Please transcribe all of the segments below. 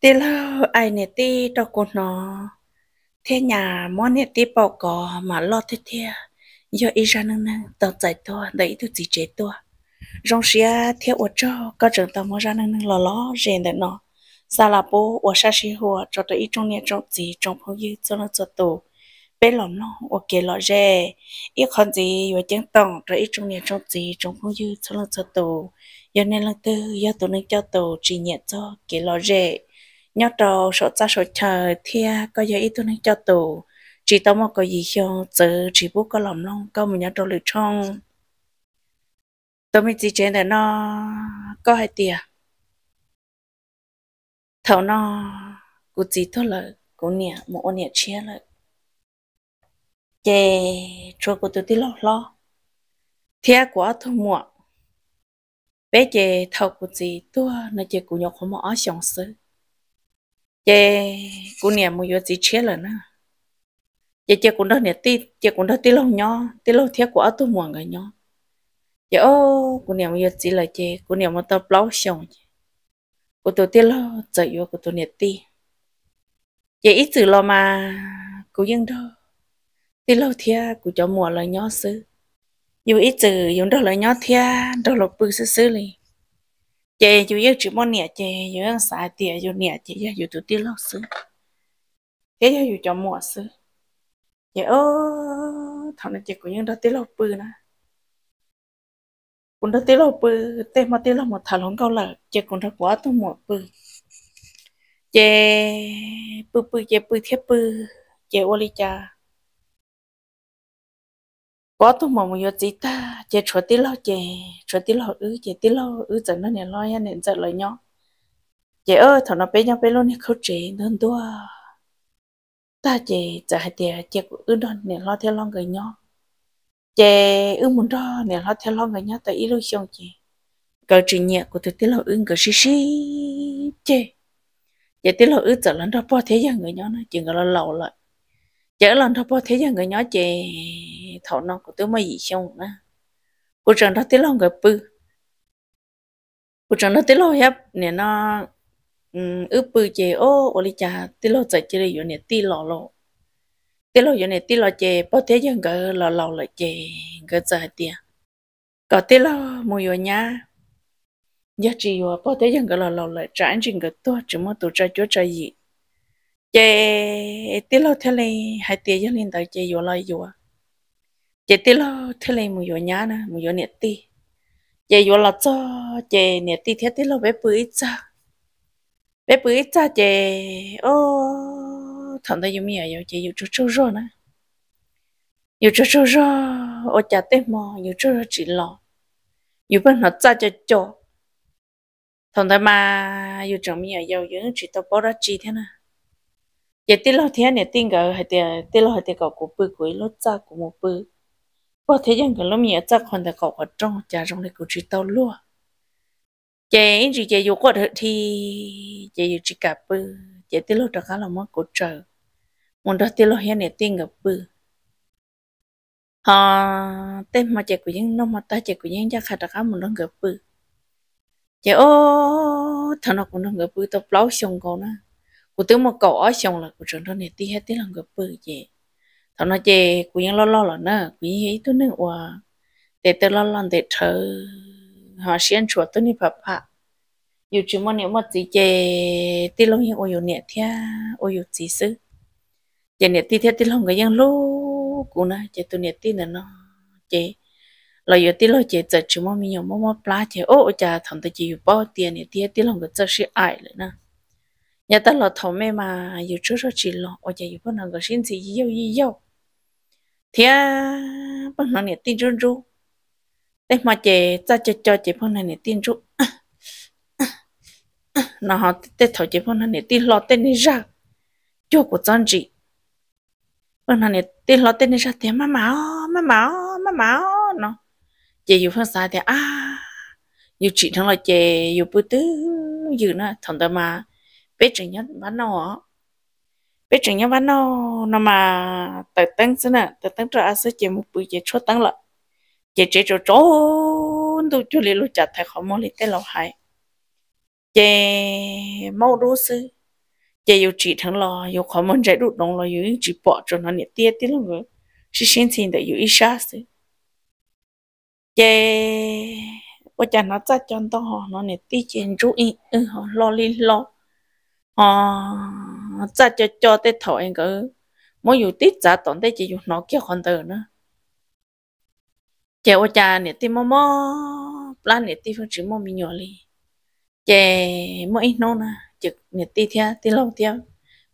tí lâu ai nè tí đâu có nó thế nhà món nè tí bảo có mà lo thế thế do ý ra nâng nâng tao giải to đấy tôi chỉ chế to rong xia thế ở cho có trường tao mới ra nâng nâng lo lo rèn được nó xa là bố ở xa xí hồ cho tới ít trong nè trong gì trong phong như cho nó cho tổ bé lòng nó ở kia lo rè ít còn gì ở chân tòng cho ít trong nè trong gì trong phong như cho nó cho tổ giờ nên là tư giờ tụi nó cho tổ chỉ nhẹ cho kia lo rè nhớ trò sợ cha sợ chờ thia có giờ ít tôi nên cho tù chỉ tao mà có gì hiểu chứ chỉ bố có lòng long có mình nhớ trò lựa chọn tôi mới chỉ chuyện để nó có hai tia thầu nó cụ chỉ thôi là cụ nè một ô nhẹ chia lại chè cho cụ tôi đi lo lo thia của tôi mua bé chè thầu cụ chỉ tôi nó chè cụ nhọc không mà ở sống sớm chế cũng nhà mua vô gì chết rồi nè chế chế cũng đó nè tí chế cũng đó tí lâu nhỏ tí lâu thiết của tôi mua người nhỏ chế ô cũng nhà mua vô gì là chế cũng nhà mua tao blau xong của tôi tí lâu chạy vô của tôi nè tí chế ít từ lo mà cũng yên đó tí lâu thiết của cho mua lời nhỏ xứ dù ít từ dùng đó lời nhỏ thiết đó là bự xứ xứ liền chị chú yêu chỉ muốn nhẹ chị yêu ăn xài tiền yêu nhẹ chị yêu yêu tụt tiền lâu xứ thế yêu yêu cho mua xứ chị ơ thằng này chị cũng yêu đó tiền lâu bự nè cũng đó tiền lâu bự tê mà tiền lâu một thằng lớn cao là chị cũng đã quá tôi mua bự chị bự bự chị bự thiết bự chị ô li cha có tôi mà mình gì ta chơi chua tí lo chơi chua tí lo ư chơi tí lo ư chẳng nó nè lo nha nè chẳng lo nhỏ chơi ơi thằng nó bé nhau bé luôn nè khâu chè đơn đua ta chơi chơi hay tiệt chè ứ đó nè lo theo lo người nhỏ chơi ư muốn đó nè lo theo lo người nhó tại ít lo xong chơi cờ chuyện nhẹ của tôi tí lo ư cái xí xí chơi chơi tí lo ư chẳng lần đó bỏ thế ya người nhỏ nó chỉ người lo lâu lại chở lần đó bao thế giờ người nhỏ chè thọ non của tôi mới gì xong á cô trần đó tí lo người bư cô trần đó tí lo hết nè nó ừ, ướp bư chè ô ô đi chà tí lo chạy chơi rồi nè tí lo lo tí lo rồi nè tí lo chè bao thế giờ người lo lo lại chè người chạy tiền có tí lo mua rồi nhá giờ chỉ vào bao thế giờ người lo lo lại trả anh chuyện người tua chỉ muốn tụ chơi chúa chơi gì chị tí lo thế này hai tí cho nên tới chị vô lo vô chị tí lo thế này mù vô nhá nè mù vô nhiệt ti chị vô lo cho chị nhiệt ti thế tí lo bé bự cha bé bự cha chị ô thằng ta vô mía rồi chị vô chú chú rồi nè vô chú chú rồi ô cha tê mò vô chú rồi chị lo vô bên nó cha cho cho thằng ta mà vô chồng mía rồi vô những chị tao bỏ ra chị thế nào giờ tí lo thế này tin cả hay tí tí lo hay tí cả của bự của lo cha của một bự có thế rằng cái lo mía cha còn là cậu ở trong cha trong này cũng chỉ tao luôn giờ anh chỉ giờ có được thì giờ dù chỉ cả bự giờ tí lo được cả là mất của chờ. muốn đó tí lo hiện này tin cả bự ha, tên mà chị của những nó mà ta chị của những chắc hạt cả muốn nó gặp bự giờ ô thằng nó cũng nó gặp bự tao lâu xong còn nữa cụ tướng một cậu ở xong là cụ trưởng thôn này tí hết tí là người bự gì thằng nó chê cụ yên lo lo là nè cụ yên ấy tôi nè qua để tôi lo lo để thở họ xiên chuột tôi nè bà bà dù chỉ muốn nếu mà gì chê tí lông yên ôi yêu nhẹ thia ôi yêu gì sư chê nhẹ tí thế tí lông người yên lú cụ nè chê tôi nhẹ tí nè nó chê là giờ tí lo chê giờ chỉ mà mình nhổ mà mắm lá chê ô chà thằng tôi chỉ yêu bao tiền nhẹ tí tí lông người chơi sẽ ai nữa nè nhà ta là thầu mẹ mà yêu chỗ cho chỉ lo ôi nhà yêu bên hàng cái xin gì yêu yêu thì à bên hàng này tin run run để mà chị ta cho cho chị bên hàng này tin run nó họ để thầu chị bên hàng này tin lo tên này ra cho của chân chị bên hàng này tin lo tên này ra thì má máu má máu má máu nó chị yêu phương xa thì à yêu chị thằng là chị yêu bữa tứ yêu nữa thằng ta mà bé trẻ nhất bán nó bé trẻ nhất bán nó nó mà tự tăng xin nè tự tăng cho ăn sẽ chỉ một buổi chỉ cho tăng lợ chỉ chỉ cho chỗ tôi chú lý lúc chặt thầy khó mua lý tế lâu hai chỉ mau đô sư chỉ yêu chỉ thắng lò yêu khó muốn chạy đụt đông lò yêu chỉ bỏ cho nó nhiệt tiết tí lắm rồi chỉ xin xin để yêu ít xa sư chỉ bây giờ nó chắc chắn tao họ nó nhiệt tiết chỉ chú ý ừ họ lo lý lo ờ cha cho cho tê thọ anh cơ mỗi dù tít cha tổn tê chỉ dù nó kia còn tờ nữa chè ô cha nè tê mò mò plan nè tê phương chỉ mò mì nhỏ li chè mò ít nô na chè nè tê thia tê lâu thia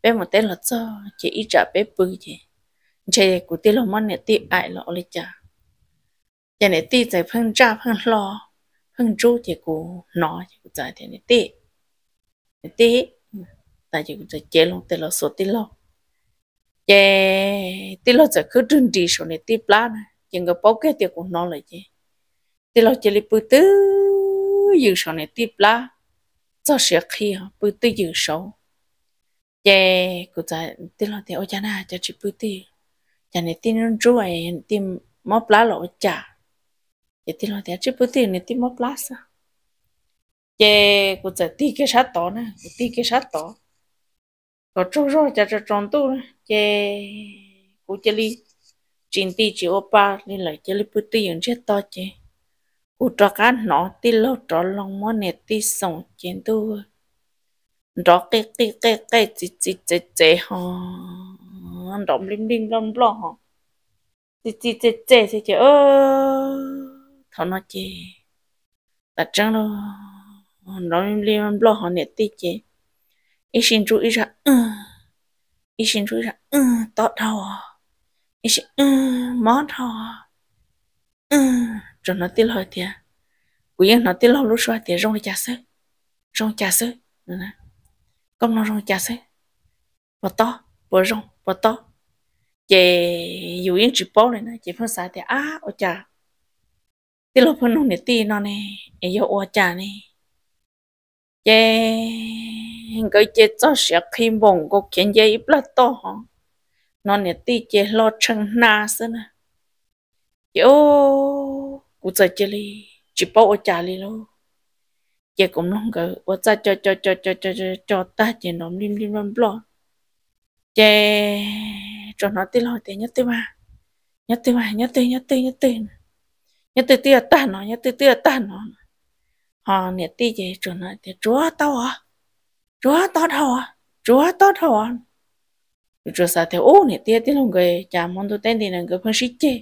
bé một tê lọt cho chè ít trả bé bự chè chè của tê lâu mòn nè tê ai lọ li cha chè nè tê chạy phương cha phương lo phương chú chè của nó chè của cha nè tê nè tê tại vì giờ chế luôn tên là số tí lo chế tí lo sẽ cứ trung đi số này tí plan nhưng cái bóc cái tiền cũng nó là chế tí lo chế lấy bự tư dự số này tí plan cho sẽ khi hả bự tư dự số chế cứ giờ tí lo thì ở chỗ nào cho chị bự tư cha này tí nó chú ấy tí móp lá lộ cha chế tí lo thì chị bự tư này tí móp lá sao chế cứ giờ tí cái sát to nè tí cái sát to có trâu rồi chả cho tròn tu chè cú chè li chín ti chỉ opa li lại chè li bút ti dùng chết to chè cú trò cá nó ti lâu trò lòng món nè ti sống chén tu đó cái cái cái cái chỉ chỉ chỉ chỉ hả động lim lim lom lo hả chỉ chỉ chỉ chỉ chỉ chỉ ơ thằng nó chè đặt trăng lo động lim lim lom lo hả nè ti chè 一心注意着，嗯，一心注意着，嗯，到头啊，一心嗯，忙头啊，嗯，cho nó tiết lời tiền, quý nhân nó tiết lâu lúc tiền rong chả sơ, rong chả sơ, công nó rong chả sơ, bỏ to, bỏ rong, bỏ to, chị dù yên chỉ bỏ này nè, chị phân xả á, ô chả, tiết lâu phân nông này ti nó này, ai yêu ở chả này, chị hình cái chế cho sẽ khi bồng có kiến chế ít là to hả nó nè tí chế lo chân na sơn à yo cụ chơi chơi đi chỉ bảo ở nhà đi luôn chế cũng long cái ở cha cho cho cho cho cho cho cho ta chế nó lim lim lim lo chế cho nó tí lo tí nhất tí mà nhất tí mà nhất tí nhất tí nhất tí nhất tí tí ta nó nhất tí tí ta nó họ nè tí chế cho nó thì chúa tao hả? chúa tốt hồ chúa tốt hồ chúa sa theo ô nè tiếc tiếc lông người cha mong tôi tên thì là người phân sĩ chê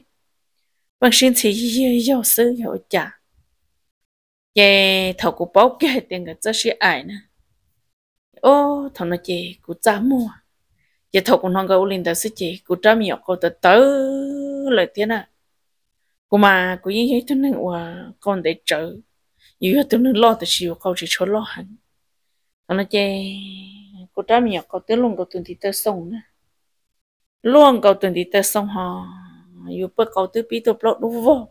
phân sĩ thì yêu sư yêu cha chê thầu cụ bốc kê tiền người cho sĩ ai nè ô thầu nó chê cụ cha mua chê thầu cụ nó người linh đạo sĩ chê cụ cha miệng cụ tới tới lời thế nè cụ mà cụ như thế cho nên qua con để chờ yêu thế tôi nên lo thì chịu câu chỉ cho lo hẳn nó chơi cô ta mình có tới luôn cầu tuần thì tới sông nữa luôn cầu tuần thì tới sông họ yêu bơ cầu tư bí tôi lót đúng vô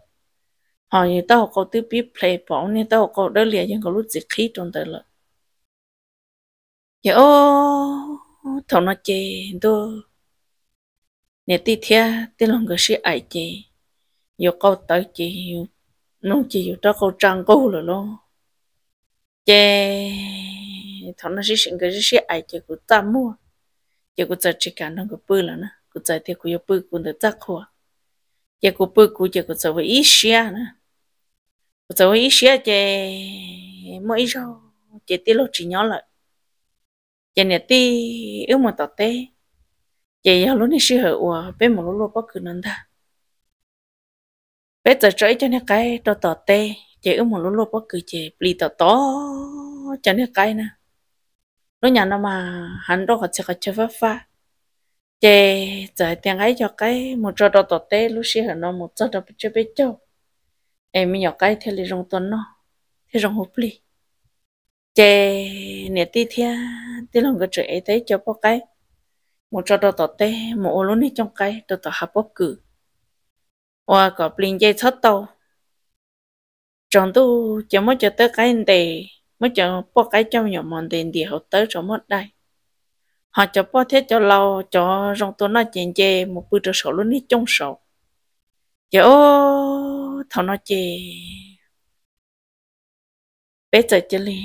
họ như tao cầu tư bí play bỏ như tao cầu đỡ liền nhưng cầu lúc dịch khí trong tới lợt giờ thằng nó chơi tôi nè tí thia tí lòng cái sự ai chơi yêu cầu tới chơi nó chơi yêu tao cầu trăng cầu rồi luôn chơi thằng nó chỉ sinh cái gì ai chỉ cũng ta mua chỉ cũng chỉ chỉ cả nó có bự là nó cũng chỉ thì cũng bự cũng được chắc hoa chỉ cũng bự cũng chỉ cũng chỉ với ít xia nữa cũng chỉ với ít xia chỉ mỗi rau chỉ tí lô chỉ nhỏ lại chỉ nhà tí ước mà tao té chỉ giờ lúc này xí hở ủa bên một lúc lúc bắt cứ nón ta bé giờ chơi cho nó cái tao tao té chỉ ước một lúc lúc bắt cứ chỉ bị tao to cho nó cái nè nó nhận nó mà hắn đâu có học có chơi phát phát, chế giải tiền ấy cho cái một chỗ đó tổ tế lúc xưa nó một trò đồ chơi biết chơi em mình nhỏ cái theo lý rong tuần nó theo rong hụp lý chế nè tí thia tí lòng cái chuyện ấy thấy cho bao cái một chỗ đó tổ tế một ô luôn đi trong cái đồ tổ hấp bốc cử và có linh dây thoát tàu trong tu chỉ mới cho tới cái này mới cho bỏ cái trong nhỏ mòn tiền thì họ tới rồi mất đây họ cho bỏ thế cho lâu cho rong tôi nói chuyện chê một bữa trở sổ luôn đi chung sổ giờ thằng nó chê bé giờ chơi li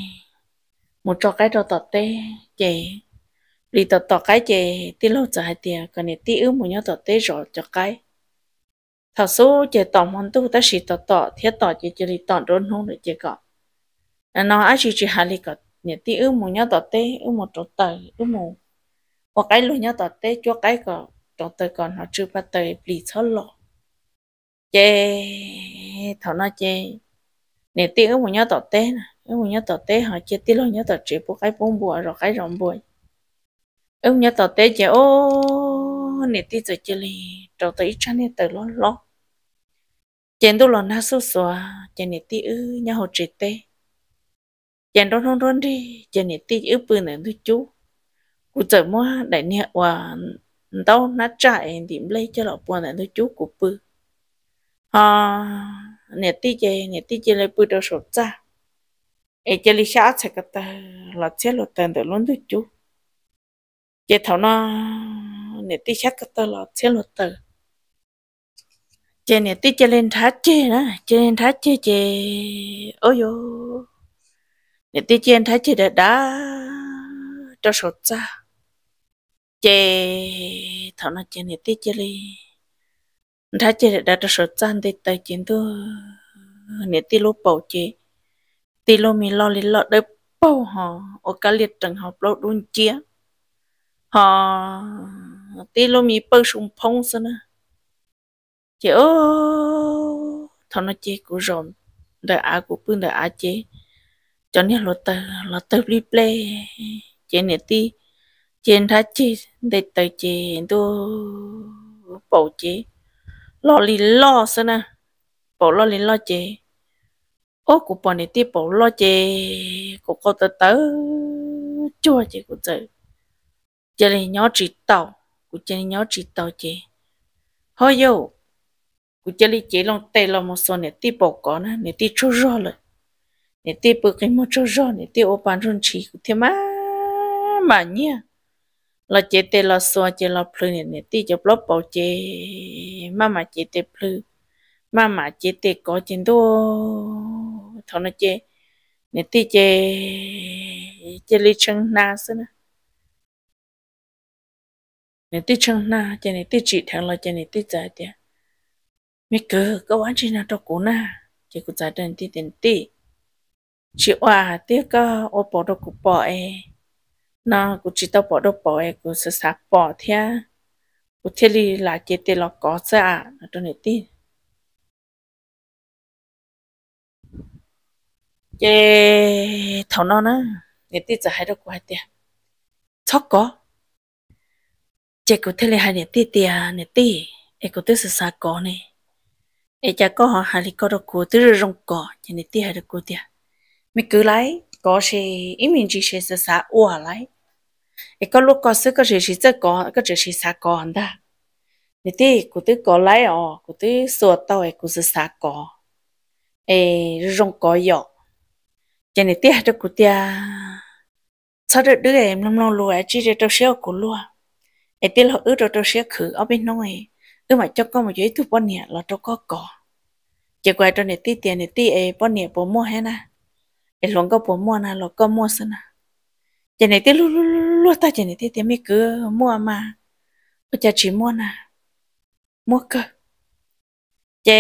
một trò cái trò tọt tê chê lì tọt tọt cái chê tí lâu giờ hai tiền còn này tí ước một nhau tọt tê rồi cho cái thằng số chê tọt món tu ta xì tọt tọt thế tọt chê chơi lì tọt rốn không được chê cọp nó á chỉ chỉ hà li cọt nhỉ tí ư một nhớ tọt tê ư một chỗ tờ ư một hoặc cái luôn nhớ tọt tê cho cái cọ chỗ tờ còn họ chưa bắt tờ bị thở lọ chê thọ nó chê nhỉ tí ư một nhớ tọt tê ư một nhớ tọt tê họ chê tí luôn nhớ tọt chỉ bố cái bông bùa rồi cái rồng bùi ư nhớ tọt tê chê ô nhỉ tí giờ chê li chỗ tờ ít chăn nhỉ tờ lo lo chén đâu lo na sốt sủa chén nhỉ tí ư nhớ họ chỉ tê chàng rôn rôn rôn đi chàng nhẹ tí ướp bự nè thôi chú cụ chờ mua đại nhẹ và tao nát chạy điểm lấy cho lọ bùa nè thôi chú cụ bự ha, ờ, nhẹ tí chè nhẹ tí chè lấy bự đâu sốt cha, ai chè lấy sao sẽ cái ta lọ chè lọ tên được luôn thôi chú chè thảo nó nhẹ tí sát cái ta lọ chè lọ tờ, chè nhẹ tí chè lên thác chè nè, chè lên thác chè chè ôi yo nè tí chen thấy đã đã cho sốt ra chê thảo nó chê nè tí chê li thấy chị đã đã cho sốt ra thì tới chuyện tôi nè tí lúc bầu chê tí lúc mình lo lên lo đấy bầu họ ở cả liệt trường học lo đun chia họ tí lúc mình bơi xuống phong sao nữa chị ô thằng nó chê của rồng đời á của phương đời á chế cho nên lo tờ lo tờ đi play trên này ti trên thá chi để tờ chế đô bảo chế lo li lo sao na bảo lo li lo chế ô cụ bọn này ti bảo lo chế cụ có tờ tờ chua chế cụ tớ chế này nhỏ chỉ tàu cụ chơi này nhỏ chỉ tàu chế hơi yêu cụ chơi này chế lòng tay lòng một số này ti bảo có na này ti chua rồi nè tê bơ cái một chỗ rõ nè tê ô bàn run chỉ thế mà mà nhá là chế tê là xoa chế là plu nè nè tê cho blog bảo chế má mà chế tê plu má mà chế tê có trên đô thằng nó chế nè tê chế chế lý chân na xí nè nè tê chân na chế nè tê chỉ thằng là chế nè tê giải tiền mấy cơ có bán chỉ nào cho cũ na chế cũng giải tiền tê tiền tê chị oa tiếc có ô bỏ đồ cụ bỏ e nó cụ chỉ tao bỏ đồ bỏ e cụ sẽ sạp bỏ thea cụ thế li là chế tê lọ có sẽ à nó tôi này tin chế thằng nó nó này tin giờ hai đồ cụ tiệt, tia chóc có chế cụ thế li hai này tia tiệt, này tia e cụ tức sẽ sạp có nè, e cha có họ hai li có đồ cụ tức là rong cỏ chế này tia hai đồ cụ tiệt mi cứ lấy có gì ý mình chỉ sẽ sẽ xả ủa lấy cái có lúc có sự có gì chỉ sẽ có có chỉ chỉ xả còn đã nè tí cụ tư có lấy ở cụ tư sửa tàu ấy cụ sẽ xả có ấy rong có dọ cho nên tiếc cho cụ tia sau đó đứa em lâm lâm lùa chỉ để trong xe cụ lùa ấy tiếc họ ước trong xe khử ở bên nôi ước mà cho con một chút thu bao nhiêu là cho có cỏ chỉ quay cho nè tí tiền nè tí ấy bao nhiêu bao mua hết na e longa po mua na lo ko mua sana cho nên tiếc lu lu lu ta cho nên tiếc tiếc mấy mua mà bây giờ chỉ mua na mua cơ cho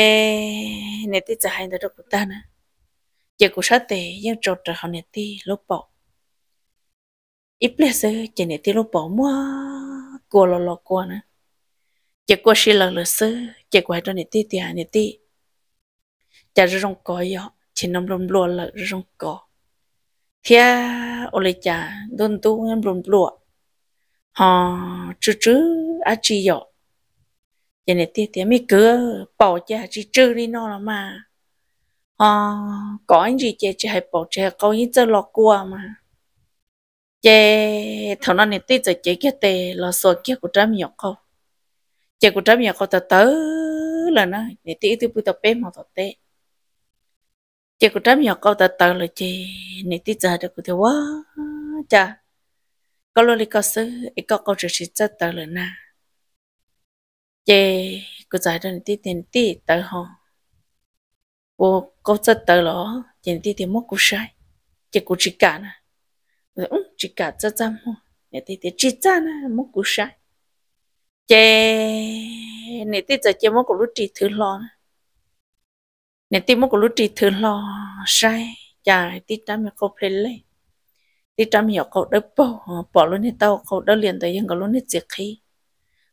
nên tiếc giờ hai đứa của ta nè giờ cũng sát tệ nhưng trộn trở họ lúc bỏ ít biết sự cho nên lúc bỏ mua của lo lo của nè giờ qua xí lần lỡ sự giờ qua cho nên tiếc tiếc nên tiếc rồi không có gì chỉ nằm lùm lùa là rong cỏ thia ô lê cha đôn tu em lùm lùa họ chữ chữ á chi dọ giờ này tiếc tiếc mấy cửa bỏ cha chỉ chữ đi nó là mà họ có anh gì chè chè hay bỏ chè câu như chơi lọ cua mà chè thằng nó này tiếc chè chè cái tệ là sò kia của trăm nhọc không chè của trăm nhọc câu tớ tớ là nó này tiếc tiếc bữa tập bé mà tập tệ chị cũng trắm nhỏ câu ta tờ là chị nị tít giờ được thì quá chà có lô lý có sư ý có câu trực sĩ chất tờ là na chị cũng giải được tí tiền tít tờ hồ cô câu chất tờ lỏ tiền tít thì mất cô sai chị cũng chỉ cả na, ừ chỉ cả chất trăm hồ nị tít thì chỉ ra na mất cô sai chị nị tít giờ chị mất cô lúc chỉ thử lo nè nè tí mốc lúc trị thường lo sai chả tí trăm có phê lấy tí trăm hiểu cậu đỡ bỏ ờ, bỏ luôn hết tao cậu đỡ liền tới nhưng cậu luôn hết diệt khí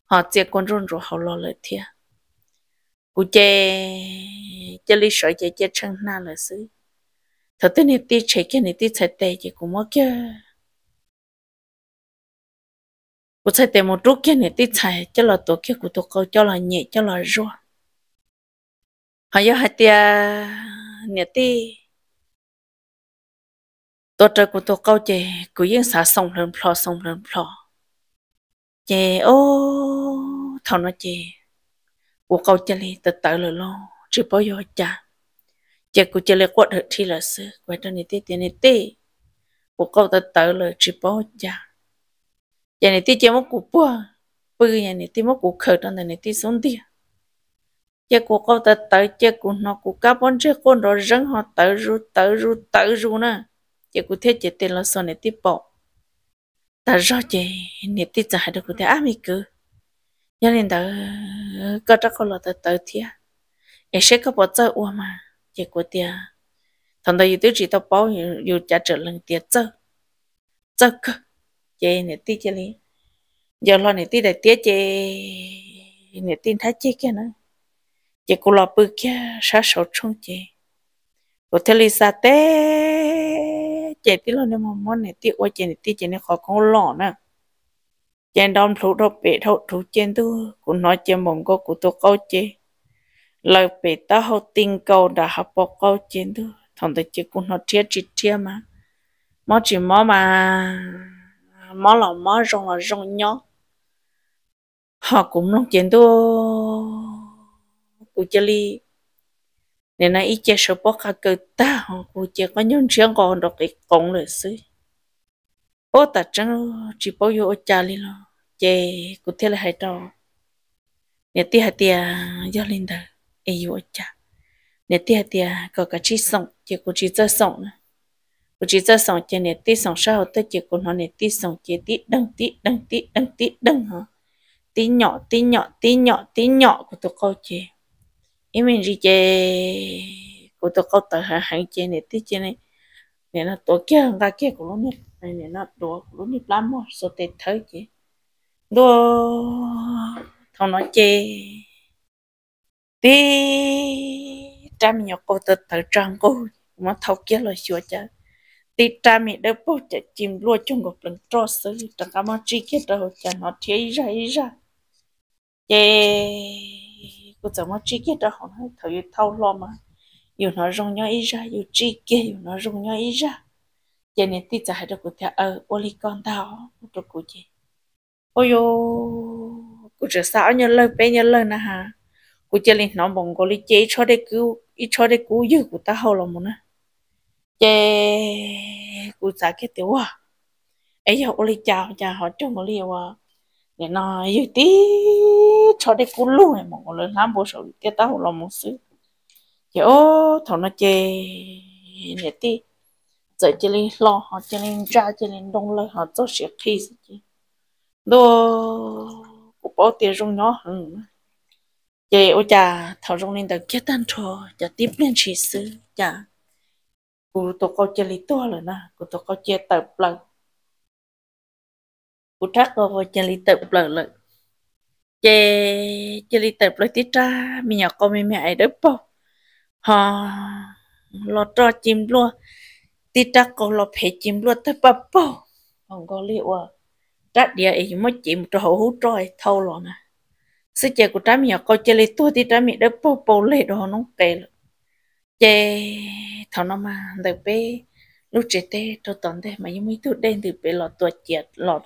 họ diệt con run rồi họ lo lời thia cụ chê chê lý sợi chê chê chân na lời xứ thật tên này tí chạy kia này tí chạy tè chê cụ mất kia cụ chạy tè một chút kia này tí chạy chê là tổ kia cụ tổ cậu cho là nhẹ cho là ruột hay yo hatia niati tổ trợ của tổ câu chè cứ yên xả sông lên phò sông lên phò, chè ô thọ nó chè của câu chè này tự tự rồi lo chỉ bao giờ cha, chè của chè này quật được thì là sự quay cho ti tiền niati của câu tự tự rồi chỉ bao chả chè niati chè mất của bữa bữa nhà niati mất của khởi đó là niati xuống đi chế của cô ta tới chế của nó của cá bón chế con rồi răng họ tới ru tới ru tới ru nè chế của thế chế tiền là sao này tiếp bỏ ta rõ chế nè tiếp trả được của thế ám ý cứ nhân nên ta có chắc con là ta tới thế em sẽ có bỏ chơi uo mà chế của tiền thằng đó yêu chỉ tao bảo yêu trả trở lần tiền chơi chơi cơ chế nè tiếp chế liền giờ lo nè tiếp đại tiếp chế nè tin thái chế kia nữa chị cô lọ bự kia sa sổ chung chị cô thế lì sa té chỉ tí lo nên mòn món này tiếc quá chỉ này chỉ chị khó con lo nè chị đom thủ đâu bể đâu thủ chị tu cũng nói chị mồm cô cô tu câu chị lời bể ta hậu tình câu đã học bỏ câu chị tu thằng tôi chỉ cũng nói chia chị chia mà mó chỉ mó mà mó là mó rong là rong nhó họ cũng nói chuyện tôi của chơi, li nè na ít chê sổ bó khá cơ ta hòn chơi có những chiến còn đọc cái cổng lời sư ô ta chẳng chỉ bao nhiêu ô chà li lo chê cụ thế là hai trò nè tia tia do lên đời ai yêu chà nè tia tia có cái chi sống chơi cụ chi chơi sống nữa cụ chỉ cho sống chơi nè tí sống sao tới chê cụ nó nè tí sống chê tí đăng tí đăng tí đăng tí đăng hả tí nhỏ tí nhỏ tí nhỏ tí nhỏ của tôi câu chê em mình đi chơi cô tôi có này tí này nên là tổ kia hàng kia của nó nè nên là đồ của nó nè lắm mà số tiền thấy chứ đồ thằng nó chơi tí cha mình nhớ cô tôi tờ trang cô mà thâu kia là sửa chơi tí cha mình đâu bao giờ chìm luôn trong ngọc lần trò xử chẳng cảm ơn chi kia đâu chẳng nó thấy ra ra chơi 我怎么这个的好呢？他又套路嘛，有那容易一下，有这个有那容易一下。今年底子还得给他呃，我里讲到，我都估计，哎呦，我这啥年了，别年了呢哈，我这里那蒙古里这一车的狗，一车的狗又给他好了么呢？这我咋个的哇？哎呀，我里家家好这么厉害哇！để nó yêu tí cho đi cú luôn em mong lên làm bố sầu cái tao lo muốn xứ giờ thằng nó chơi nè tí giờ chơi lên lo họ chơi lên ra chơi lên đông lên họ cho sẽ khi chứ đồ cũng bảo tiền dùng nó giờ ô cha thằng dùng lên được cái tan thôi giờ tiếp lên chỉ xứ cha cụ tụi con chơi lên to rồi nè cụ tụi con chơi tập lần cụ trắc có vô chân lý tự lợi lợi chê chân lý tự lợi tí tra mình nhỏ con mình mẹ ấy đớp bò họ lo cho chim lua tí tra con lo phải chim lua tới bà bò không có liệu à trát địa ấy mới chim cho hậu hút thâu lo nè sự chè của trái mình nhỏ con chơi lấy tua tí tra mình đớp bò bò lệ đồ nó kề lắm chê thằng nó mà đợi bé lúc trẻ tê cho tòn tê mà những mấy thứ đen từ bé lọt tuột chết lọt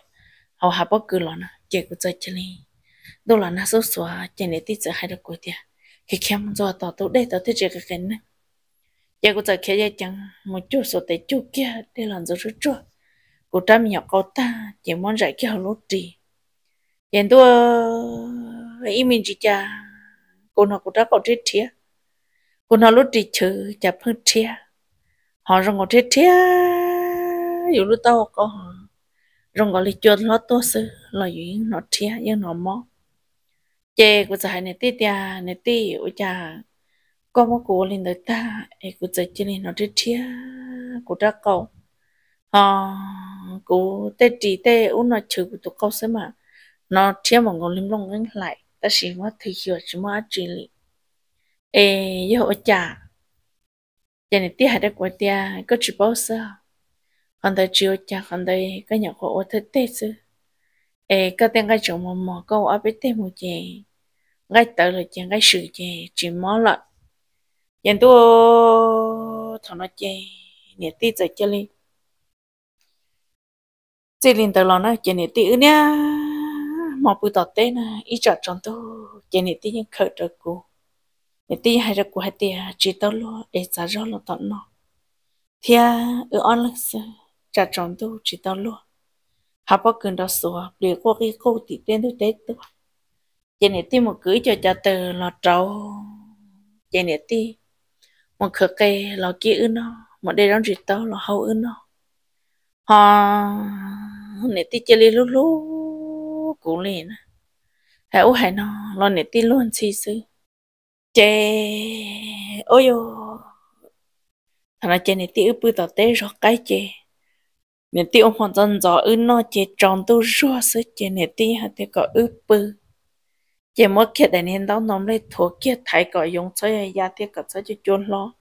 họ hạ bóc cứ lọ nè chơi cũng chơi chơi đi đâu là nó số số chơi này tít giờ hay được của tiền khi khem do tao tao đây tao thích chơi cái cái này giờ cũng chơi khi giờ chẳng một chút số tay chút kia để làm rồi chút chút cô ta mình học cô ta chỉ muốn giải kia lốt đi hiện tôi ý mình chỉ cha cô nào cô ta có chết thiệt cô nào lốt đi chơi chả phân thiệt họ rồi ngồi chết thiệt dù lúc tao có rong gọi là chuột lót to sư là gì nó chia như nó mỏ, chè của giải này tê tia này tê ở cha có một cô lên đời ta ấy của giải chỉ này nó ờ, tê chia của ra cầu à cú tê chỉ tê u nó chữ của tụ câu sớm mà nó chia một con lim long ngắn lại ta chỉ mất thì hiểu chỉ mất chỉ lý ấy giờ ở cha chè này tê hai đứa qua tia có chỉ bao sao còn đời chiều chắc còn đời cái nhà cô ôi thích tết chứ ê cái tên cái chỗ mà mò cô ở bên tên một chè cái tờ là chè cái sự chè chỉ mò lại nhận tu thằng nó chè nhẹ tí giờ chơi đi chơi liền tới lo nó chè nhẹ tí nữa, mò bự tọt tên ít chợ chọn tôi chè nhẹ tí nhưng khờ trợ cô, nhẹ tí hay trợ cô hay tí chỉ tao luôn, ê sao rồi lo thằng nó thia ở online trả tròn tu chỉ tao luôn họ bao cường đó sủa để qua cái cô thì tên tôi tết tôi chị này ti một cưới cho cha từ lò trâu chị này ti một khờ cây lò kia ư nó một đây đó chỉ tao lò hậu ư nó họ này ti chơi lú lú cũng liền, hãy u hãy nó lò này ti luôn xì xứ chê ôi yo thằng này chê này ti ướp bự tao tê rồi cái chê nên tiêu hoàn toàn gió ư nó chế tròn tu rùa sứ chế nè tí hạt tế có ư bư chế mất kia đại nên đó nóng lấy thua kia thái có dùng cho ya ya tế có cho cho chôn lo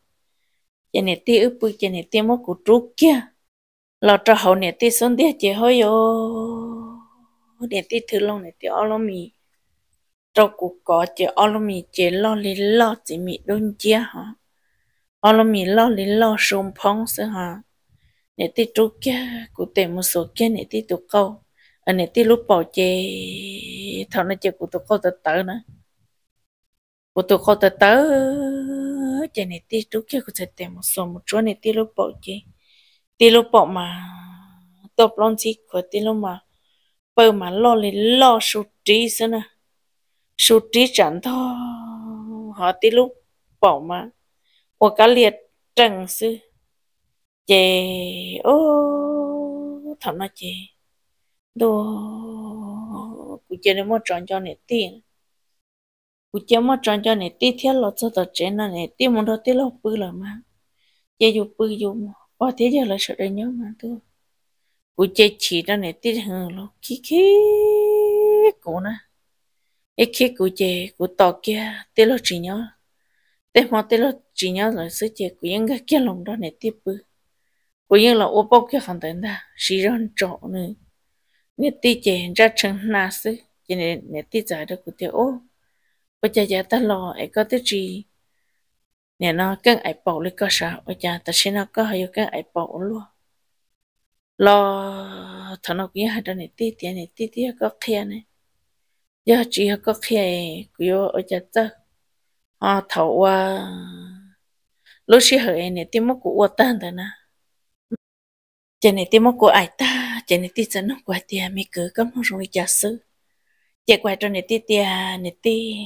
chế nè tí ư bư chế nè tí mất của trú kia lò cho hậu nè tí xuống tế chế hôi yo nè tí thứ lòng nè tí alo mì cho cụ có chế alo mì chế lo lý lo chế mì đơn chia hả alo mì lo lý lo sông phong sứ hả nè tí chú kia cụ tệ một số kia nè tí tụ câu ở à, nè tí lúc bảo chê thằng nó chê cụ tụ câu tớ tớ nữa cụ tụ câu tớ tớ chê nè tí chú kia cụ sẽ tệ một số một chỗ nè tí lúc bảo chê tí lúc bảo mà tập lon chỉ của tí lúc mà bờ mà lo lên lo số trí xí nè số trí chẳng thôi họ tí lúc bảo mà hoặc cả liệt trần xí chè ô thằng nó chè đồ cụ chè nó mua tròn cho nè tiền cụ chè mua tròn cho nè tiền thiết lọt cho tờ chè nó nè tiền muốn đâu tiền lọt bự là mà chè dù bự dù bỏ thế giờ là sợ đấy nhớ mà tôi cụ chè chỉ nó nè tiền hừ lọt khí khí cụ nè cái khi cụ chè cụ tỏ kia tiền lọt chỉ nhớ tiền mà tiền lọt chỉ nhớ là sự chè cụ những cái kia lòng đó nè tiền bự 不用了，我包给很等的，谁让你找呢？你弟姐这成哪事？今天你弟在的不对哦，我家家的老爱搞的这，你那更爱包了个啥？我家的现在个还有更爱包了。lo thằng nó kia hai đứa này tít chỉ có kia cứ ở chợ tơ à thầu qua lúc xí hơi này tiêm mất của tan rồi nè chị này tìm một của ai ta chị này tìm chân của tiền mi cứ có một rồi giả sư chị quay cho này tìm tiền này tìm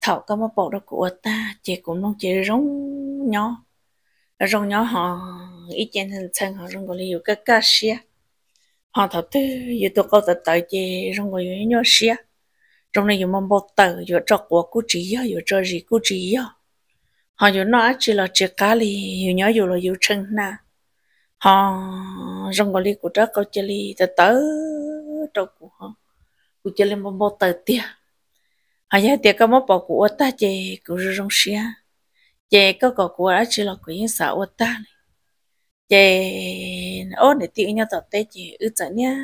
thảo có một bộ đó của ta chị cũng mong chị rong nhỏ rong nhỏ họ ý trên hình thân họ rong gọi là cái cá xia họ thảo tư nhiều tôi câu tật tới chị rong gọi là nhỏ xia trong này nhiều mong bộ tử nhiều cho của cô chỉ, yêu yêu cho gì cô chị yêu họ nhiều nói chỉ là chị cá li nhiều nhỏ yêu là yêu chân na họ rong gọi của trái câu chơi li tới tới trong của họ của chơi li một bộ tờ tia họ nhớ tia có một bộ của ta chơi của rong xia chơi có cọ của đã chỉ là của những sợ của ta này chơi ô này tiêu nhau tao tê chơi ư tao nhá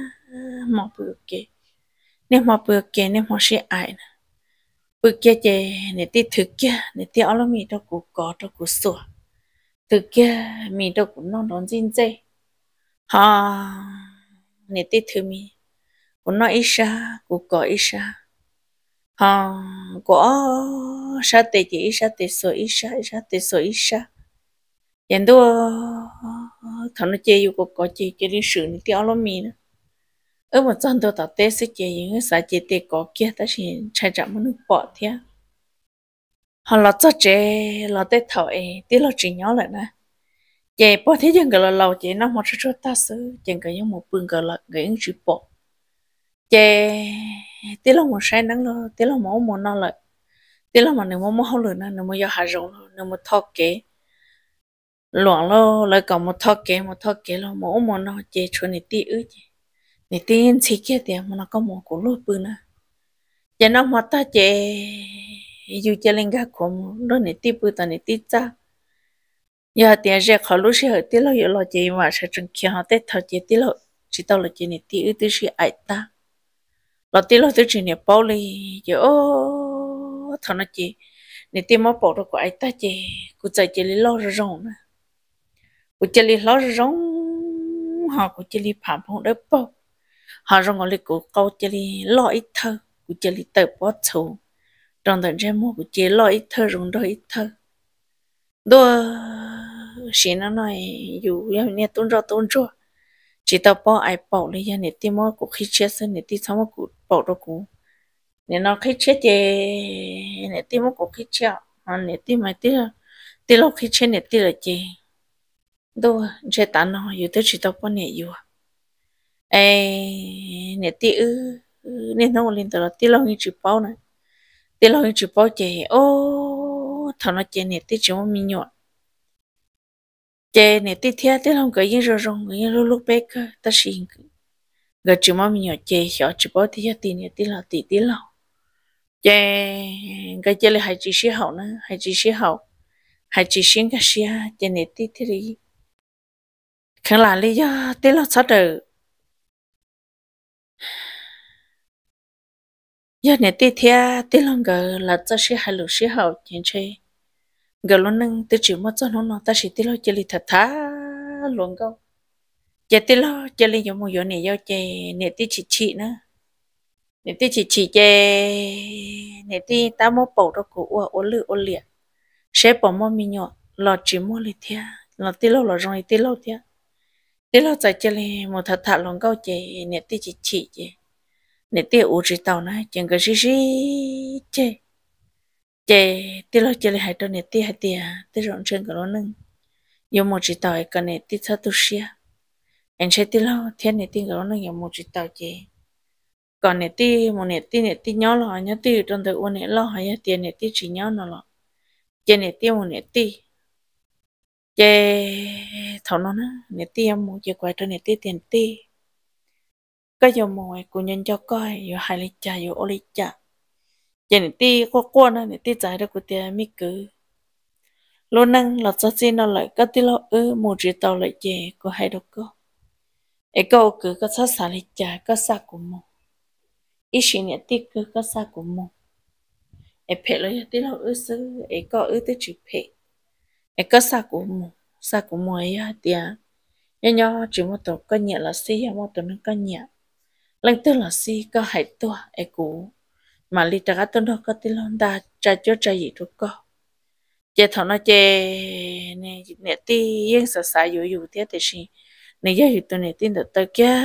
mà bự kì nếu mà bự kì nếu mà xia ai nè bự kì chơi này tiêu thực này để tiêu alo mi đâu của cọ đâu của sủa từ kia mình đâu cũng non đón dinh dây ha nè tê thứ mi cũng nói isha cũng có isha ha có sa tê chỉ isha tê số isha isha tê số isha hiện đó thằng nó chơi yêu cũng có chơi cái lịch sử này tiêu lắm mi nữa ở một trận đó tao tê sẽ chơi những cái sa chơi tê có kia ta chỉ chạy chậm nó bỏ theo họ lo cho trẻ lo tết thổi tí lo chỉ nhỏ lại nè chị bỏ thế dân cái là lâu chị nó một chút chút ta xứ chẳng gọi giống một bưng cái là gửi ứng chữ bỏ. chị tí lo một sai nắng lo tí lo mỗi một nó lại tí lo mà nếu mà mỗi lần nè, nếu mà do hạ rộng nếu mà thọ kế loạn lo lại còn một thọ kế một thọ kế lo mỗi một nó chị cho nên tí ư chị nè tiên chỉ kia tiền mà nó có một cổ lôi bưng nè. chị nó một ta chị dù chơi lên gà cũng nó nè tiếp bữa tao nè tiếp cha giờ tiền rẻ khó lúc sẽ hỏi tiếp lâu giờ lo chơi mà sẽ trung kia họ tết thao chơi tiếp lâu chỉ tao là chơi nè tiếp ư tư sĩ ai ta lo tiếp lâu tôi chỉ nè bao li giờ oh, ô thằng nó chơi nè tiếp mà bỏ được của ai ta chơi cứ chơi chơi lên lo rồi rong nè cứ chơi lên lo rồi rong họ cứ chơi lên phạm phong đấy bao họ rồi ngồi lên cứ câu chơi lên lo ít thơ cứ chơi lên tờ bó thầu trong tận trên mua của chế lo ít thơ rung đôi ít thơ đua xí nó nói dù như nè tôn trọng tôn trọng, chỉ tao bỏ ai bỏ lấy nhà này tiêm máu của khi chết sân này tiêm sống mơ của bỏ đâu của nè nó khi chết thì nè tiêm máu của khi chết à này tiêm mày tiêm, tiêm lúc khi chết nè tiêm là gì đua chế tao nói dù tới chỉ tao bỏ này dù ê nè tiêm, nè nó lên tao là tim lâu như chỉ bao này tí lo chỉ bao chế ô thằng nó chế này tí chỉ một mình nhọn chế này tí thia tí không cái gì rồi rồi cái lúc lúc bé cơ ta xin cái chỉ một mình nhọn chế hiểu chỉ bao thia tí này tí là tí tí lâu chế cái chế là hai chỉ sĩ hậu nè hai chỉ sĩ hậu hai chỉ xin cái sĩ chế này tí thì đi khán là lý do tí lo sao được giờ nè tê thia tê lòng gờ là cho sĩ hai lục sĩ hậu nhìn chơi gờ luôn nâng tê chỉ mất cho nó nó ta sĩ tê lo chơi lì thật thà luôn câu giờ tê lo chơi lì giống một giống nè giao chơi nè tê chỉ chỉ nữa nè tê chỉ chỉ chơi nè tê ta mua bầu đó của ua ô lư ô liệt sẽ bỏ mua mi nhọ lọt chỉ mua lì thia lọt tê lo lọt rồi tê lo thia tê lo chơi chơi lì một thật thà luôn câu chơi nè tê chỉ chỉ chơi nè tiêu u chỉ tàu này chừng cái gì gì chê chê tiêu lo chê lại hai tàu nè tiêu hai tiêu tiêu rộn chân cái lo nưng yêu một chỉ tàu cái nè tiêu sao tu xia anh sẽ tiêu lo thiên nè tiêu cái lo nưng yêu một chỉ tàu chê còn nè tiêu một nè tiêu nè tiêu nhỏ lọ nhỏ tiêu trong thời u nè lo hay tiền nè tiêu chỉ nhỏ nó lọ chê nè tiêu một nè tiêu chê thầu nó nè tiêu một chê quay cho nè tiêu tiền tiêu moe ku nhân cho coi yo hai li cha yo o li cha giờ này ti qua qua nó này ti giải được của tiền mi cứ luôn năng là cho xin nó lại cái ti lo ư một triệu tàu lại về của hai đứa cô ấy cô cứ có sát sản li cha có sát mồ ít xin này ti cứ có sát của mồ ấy phe lại ti lo ư ấy có ư ti chữ phe ấy có sát mồ sát của mồ ấy tiền nhớ nhớ chỉ một tổ có nhẹ là xí một tổ nó có nhẹ lần tư là si có hai tua e cũ mà li ta tôn đó có tin lon da cha cho cha gì đâu có chế thằng nó chế nè nè ti yên sợ sợ yếu yếu thế thì gì nè giờ hiểu tụi nè tin được tới kia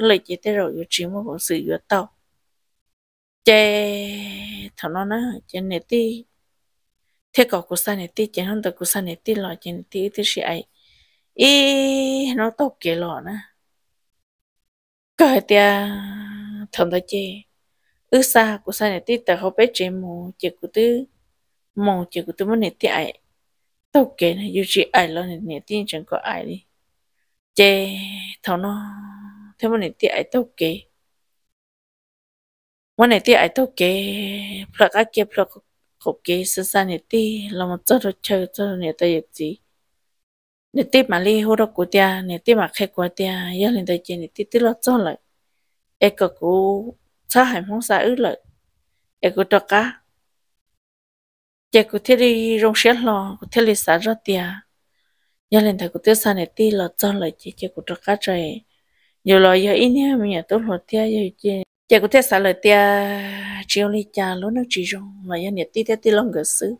lấy chế thế rồi yếu chỉ một bộ sự yếu tao chế thằng nó nó chế nè ti thế có của sa nè ti chế không được của sa nè ti lo chế nè ti thì gì ai ý nó tao kia lo nè cái tia thằng đó chê ư xa của xa này tít tờ không biết chế mù chế của tư mù chế của tư mới này tí ai tao kể này dù chỉ ai lo này này tí chẳng có ai đi chê thằng nó thế mới này tí ai tao kể mà này tí ai tao kể plug các kia plug cục kê xa xa này tí là một chỗ đồ chơi chỗ này tao gì nè tiếp mà li hô đốc của tia nè tiếp mà khai của tia giờ lên tới trên nè tiếp tiếp lo cho lại em có cú sao hành không sao ứ lại em có cho cá chị có thể đi rong xe lo có thể đi xả ra tia giờ lên tới của tia sao nè tiếp lo cho lại chị chị có cho cá trời nhiều lo giờ ít nha mình nhà tốt lo tia giờ chị chị có thể xả lại tia chiều đi cha luôn nó chỉ rong mà giờ nè tiếp tiếp lo ngỡ xứ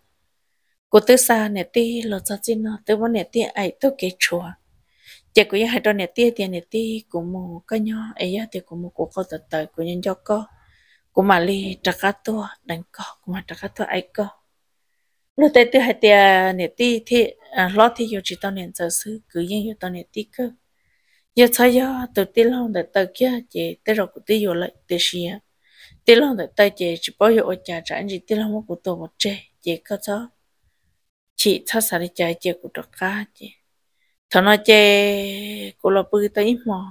cô tư xa nè ti lột ra chín nó tư vấn nè ti ấy tôi kế chùa chỉ có những hai đôi nè ti thì nè ti của mù cái nhỏ ấy á thì của mù của cô tật tật của nhân cho cô của mà ly trắc cá tua đánh cô của mà trắc cá tua ấy cô lúc tây tư hai tia nè ti thì lo thì yêu chỉ tao nè giờ sư cứ yên yêu tao nè ti cơ giờ thấy giờ từ ti long đời tới kia chỉ tới rồi của ti yêu lại từ xưa ti long đời tới chỉ chỉ bao giờ ở nhà trả chỉ ti long của tôi một chơi chỉ có sao chị thắt sả đi chơi chơi của trọc cá chị thằng nó chạy của lò bư tới mò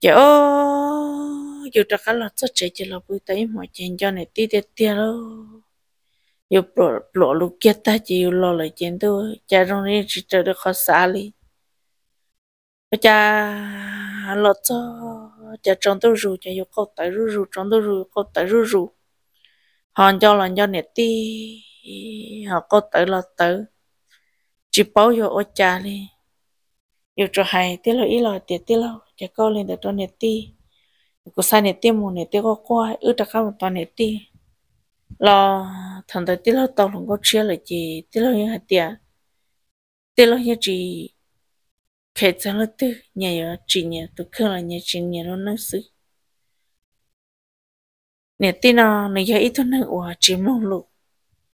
chị ô dù trọc cá lò cho chị chơi lò bư tới mò chị cho này tí tê tê lô dù bỏ bỏ lúc kia ta chị dù lò lại chị thôi, cha rong đi chị chơi được khó xa đi cha lò cho cha trong tôi rủ cha dù có tại rủ rủ trong tôi rủ có tại rủ rủ hòn cho lần cho nè tí họ có tự lo tự chỉ bảo vô ô cha đi yêu cho hay tiết lo ý lo tiết tiết lo chả có lên được cho nè ti cô sai nè ti mù nè ti có qua ư ta không toàn nè ti lo thằng tới tiết lo tàu không có chia lại gì tiết lo như hạt tiếc tiết lo như chỉ kể cho nó tư nhà chỉ nhà tôi không là nhà chỉ nhà nó nói sự nè ti nó nè giờ ít thôi nè chỉ mong lục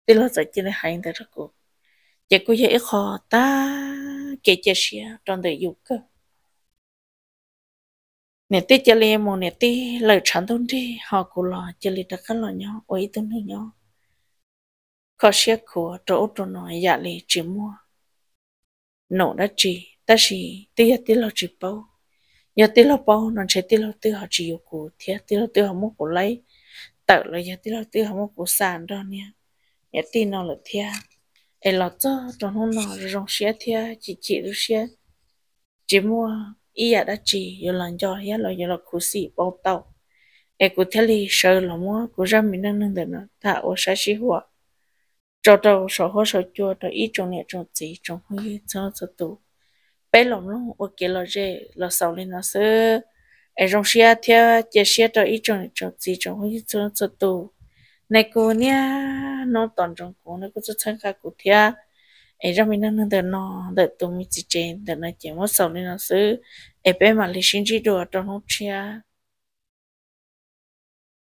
để là giờ chỉ là hành được rất cô chỉ cô dễ khó ta kể chia sẻ à, trong đời yêu cơ nè tê chia lê mồ nè tê lời chẳng tôn đi họ cô lo chia lê đặc lo nhau ôi tôi hơi nhau khó xe của chỗ chỗ nói dạ lê chỉ mua nổ đã chỉ ta chỉ giờ tê lo chỉ bao giờ tê lo bao nó sẽ tê lo tê họ chỉ yêu cô thế tê lo tê họ muốn cô lấy tự là giờ tê lo tê họ muốn cô sàn đó nha 也听到了天，哎，老早早上呢，让些天只只都些，只么一夜的只有人家也老有了苦死报道，哎，古天里少了么，古人民能能的呢，他我啥时候，找到少好少做到一种两种几种会有怎怎多，白老龙我给了这老少的那是，哎，让些天只些到一种两种几种会有怎怎多。này cô nha nó toàn trong cô nó cứ chân cả cô thia ấy ra mình đang đợt nó đợi tụi mình chỉ trên đợi nó chỉ mất sầu nên nó xứ em bé mà lịch sinh chỉ đồ trong hộp chia